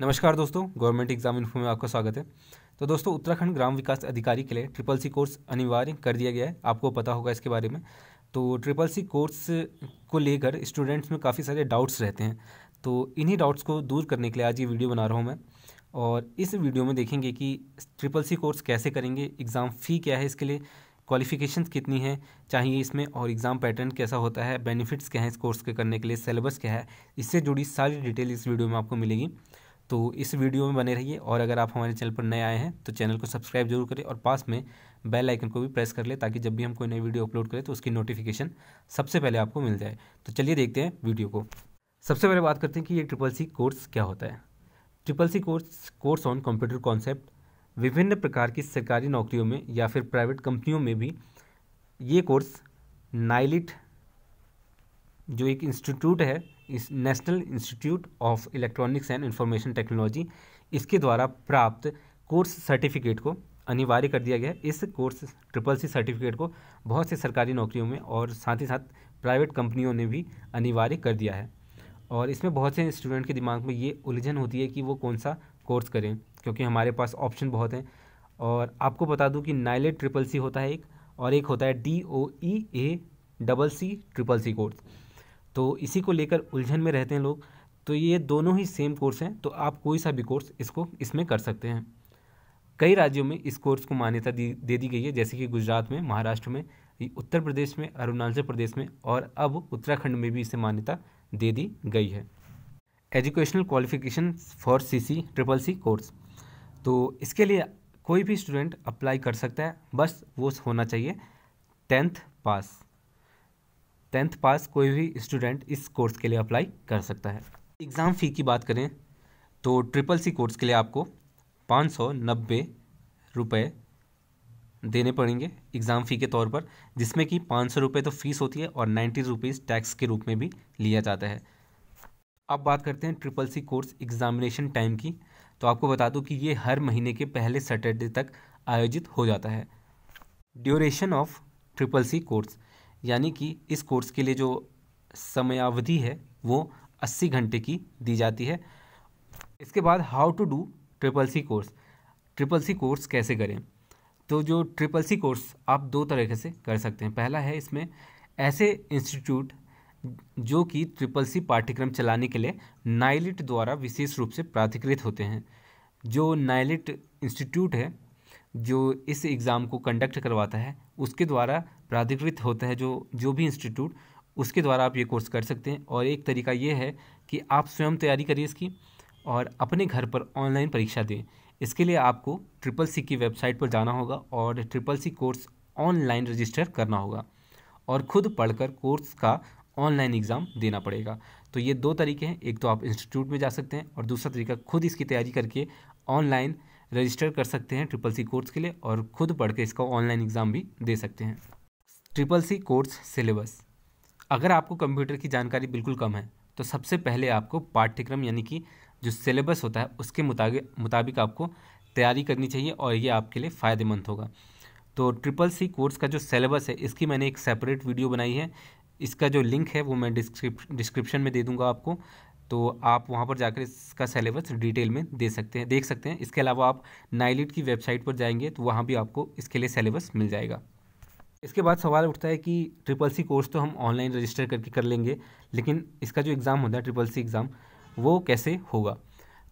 नमस्कार दोस्तों government exam info में आपका स्वागत है तो दोस्तों उत्तराखंड ग्राम विकास अधिकारी के लिए ट्रिपल सी कोर्स अनिवार्य कर दिया गया है आपको पता होगा इसके बारे में तो ट्रिपल सी कोर्स को लेकर स्टूडेंट्स में काफ़ी सारे डाउट्स रहते हैं तो इन्हीं डाउट्स को दूर करने के लिए आज ये वीडियो बना रहा हूँ मैं और इस वीडियो में देखेंगे कि ट्रिपल सी कोर्स कैसे करेंगे एग्ज़ाम फ़ी क्या है इसके लिए क्वालिफिकेशंस कितनी हैं चाहिए इसमें और एग्ज़ाम पैटर्न कैसा होता है बेनिफिट्स क्या हैं इस कोर्स के करने के लिए सिलेबस क्या है इससे जुड़ी सारी डिटेल इस वीडियो में आपको मिलेगी तो इस वीडियो में बने रहिए और अगर आप हमारे चैनल पर नए आए हैं तो चैनल को सब्सक्राइब जरूर करें और पास में बेल आइकन को भी प्रेस कर लें ताकि जब भी हम कोई नई वीडियो अपलोड करें तो उसकी नोटिफिकेशन सबसे पहले आपको मिल जाए तो चलिए देखते हैं वीडियो को सबसे पहले बात करते हैं कि ये ट्रिपल सी कोर्स क्या होता है triple C course course on computer concept विभिन्न प्रकार की सरकारी नौकरियों में या फिर प्राइवेट कंपनियों में भी ये कोर्स नाइलिट जो एक इंस्टीट्यूट है national institute of electronics and information technology इसके द्वारा प्राप्त कोर्स सर्टिफिकेट को अनिवार्य कर दिया गया है इस कोर्स ट्रिपल सी सर्टिफिकेट को बहुत से सरकारी नौकरियों में और साथ ही साथ प्राइवेट कंपनियों ने भी अनिवार्य कर दिया है और इसमें बहुत से स्टूडेंट के दिमाग में ये उलझन होती है कि वो कौन सा कोर्स करें क्योंकि हमारे पास ऑप्शन बहुत हैं और आपको बता दूं कि नाइलेट ट्रिपल सी होता है एक और एक होता है D O E A double C triple C course तो इसी को लेकर उलझन में रहते हैं लोग तो ये दोनों ही सेम कोर्स हैं तो आप कोई सा भी कोर्स इसको इसमें कर सकते हैं कई राज्यों में इस कोर्स को मान्यता दे दी गई है जैसे कि गुजरात में महाराष्ट्र में उत्तर प्रदेश में अरुणाचल प्रदेश में और अब उत्तराखंड में भी इसे मान्यता दे दी गई है educational qualification for C C triple C course तो इसके लिए कोई भी स्टूडेंट अप्लाई कर सकता है बस वो होना चाहिए टेंथ पास टेंथ पास कोई भी स्टूडेंट इस कोर्स के लिए अप्लाई कर सकता है एग्ज़ाम फ़ी की बात करें तो ट्रिपल सी कोर्स के लिए आपको पाँच सौ नब्बे रुपये देने पड़ेंगे एग्ज़ाम फ़ी के तौर पर जिसमें कि पाँच सौ रुपये तो फ़ीस होती है और नाइन्टी रुपीज़ टैक्स के रूप में भी लिया जाता है अब बात करते हैं triple C course examination time की तो आपको बता दूं कि ये हर महीने के पहले सैटरडे तक आयोजित हो जाता है duration of triple C course यानी कि इस कोर्स के लिए जो समयावधि है वो 80 घंटे की दी जाती है इसके बाद how to do triple C course triple C course कैसे करें तो जो ट्रिपल सी कोर्स आप दो तरीके से कर सकते हैं पहला है इसमें ऐसे इंस्टीट्यूट जो कि ट्रिपल सी पाठ्यक्रम चलाने के लिए नाइलिट द्वारा विशेष रूप से प्राधिकृत होते हैं जो नाइलिट इंस्टीट्यूट है जो इस एग्ज़ाम को कंडक्ट करवाता है उसके द्वारा प्राधिकृत होता है जो जो भी इंस्टीट्यूट उसके द्वारा आप ये कोर्स कर सकते हैं और एक तरीका ये है कि आप स्वयं तैयारी करिए इसकी और अपने घर पर ऑनलाइन परीक्षा दें इसके लिए आपको ट्रिपल सी की वेबसाइट पर जाना होगा और triple C course online register करना होगा और खुद पढ़कर कोर्स का ऑनलाइन एग्ज़ाम देना पड़ेगा तो ये दो तरीके हैं एक तो आप इंस्टीट्यूट में जा सकते हैं और दूसरा तरीका खुद इसकी तैयारी करके ऑनलाइन रजिस्टर कर सकते हैं ट्रिपल सी कोर्स के लिए और खुद पढ़ के इसका ऑनलाइन एग्ज़ाम भी दे सकते हैं ट्रिपल सी कोर्स सिलेबस अगर आपको कंप्यूटर की जानकारी बिल्कुल कम है तो सबसे पहले आपको पाठ्यक्रम यानी कि जो सिलेबस होता है उसके मुताबिक मुताबिक आपको तैयारी करनी चाहिए और ये आपके लिए फ़ायदेमंद होगा तो ट्रिपल सी कोर्स का जो सिलेबस है इसकी मैंने एक सेपरेट वीडियो बनाई है इसका जो लिंक है वो मैं डिस्क्रिप्शन में दे दूंगा आपको तो आप वहाँ पर जाकर इसका सिलेबस डिटेल में दे सकते हैं देख सकते हैं इसके अलावा आप नाइलिट की वेबसाइट पर जाएंगे तो वहाँ भी आपको इसके लिए सिलेबस मिल जाएगा इसके बाद सवाल उठता है कि ट्रिपल सी कोर्स तो हम ऑनलाइन रजिस्टर करके कर लेंगे लेकिन इसका जो एग्ज़ाम होता है ट्रिपल सी एग्ज़ाम वो कैसे होगा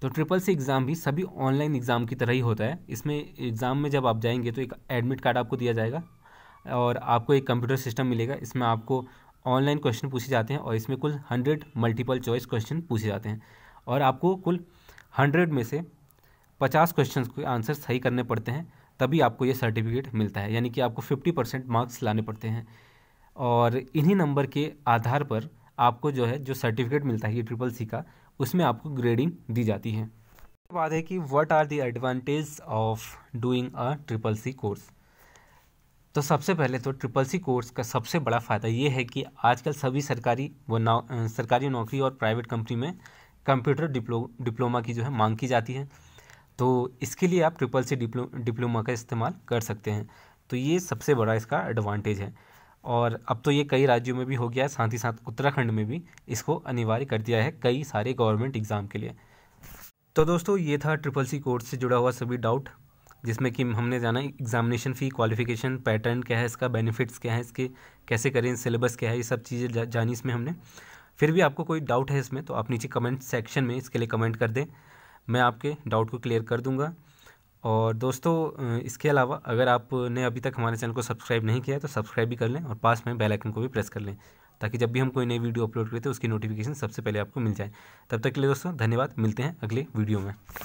तो ट्रिपल सी एग्ज़ाम भी सभी ऑनलाइन एग्ज़ाम की तरह ही होता है इसमें एग्ज़ाम में जब आप जाएंगे तो एक एडमिट कार्ड आपको दिया जाएगा और आपको एक कंप्यूटर सिस्टम मिलेगा इसमें आपको ऑनलाइन क्वेश्चन पूछे जाते हैं और इसमें कुल हंड्रेड मल्टीपल चॉइस क्वेश्चन पूछे जाते हैं और आपको कुल हंड्रेड में से पचास क्वेश्चन के आंसर सही करने पड़ते हैं तभी आपको ये सर्टिफिकेट मिलता है यानी कि आपको फिफ्टी परसेंट मार्क्स लाने पड़ते हैं और इन्हीं नंबर के आधार पर आपको जो है जो सर्टिफिकेट मिलता है ये ट्रिपल सी का उसमें आपको ग्रेडिंग दी जाती है बात है कि what are the advantage of doing a triple C course तो सबसे पहले तो ट्रिपल सी कोर्स का सबसे बड़ा फ़ायदा ये है कि आजकल सभी सरकारी वो नौ सरकारी नौकरी और प्राइवेट कंपनी में कंप्यूटर डिप्लो डिप्लोमा की जो है मांग की जाती है तो इसके लिए आप ट्रिपल सी डिप्लो डिप्लोमा का इस्तेमाल कर सकते हैं तो ये सबसे बड़ा इसका एडवांटेज है और अब तो ये कई राज्यों में भी हो गया है साथ ही साथ उत्तराखंड में भी इसको अनिवार्य कर दिया है कई सारे गवर्नमेंट एग्ज़ाम के लिए तो दोस्तों ये था ट्रिपल सी कोर्स से जुड़ा हुआ सभी डाउट जिसमें कि हमने जाना एग्जामिनेशन फ़ी क्वालिफिकेशन पैटर्न क्या है इसका बेनिफिट्स क्या है इसके कैसे करें सिलेबस क्या है ये सब चीज़ें जा, जानी इसमें हमने फिर भी आपको कोई डाउट है इसमें तो आप नीचे कमेंट सेक्शन में इसके लिए कमेंट कर दें मैं आपके डाउट को क्लियर कर दूंगा और दोस्तों इसके अलावा अगर आपने अभी तक हमारे चैनल को सब्सक्राइब नहीं किया है तो सब्सक्राइब भी कर लें और पास में बेल आइकन को भी प्रेस कर लें ताकि जब भी हम कोई नई वीडियो अपलोड करते हैं तो उसकी नोटिफिकेशन सबसे पहले आपको मिल जाए तब तक के लिए दोस्तों धन्यवाद मिलते हैं अगले वीडियो में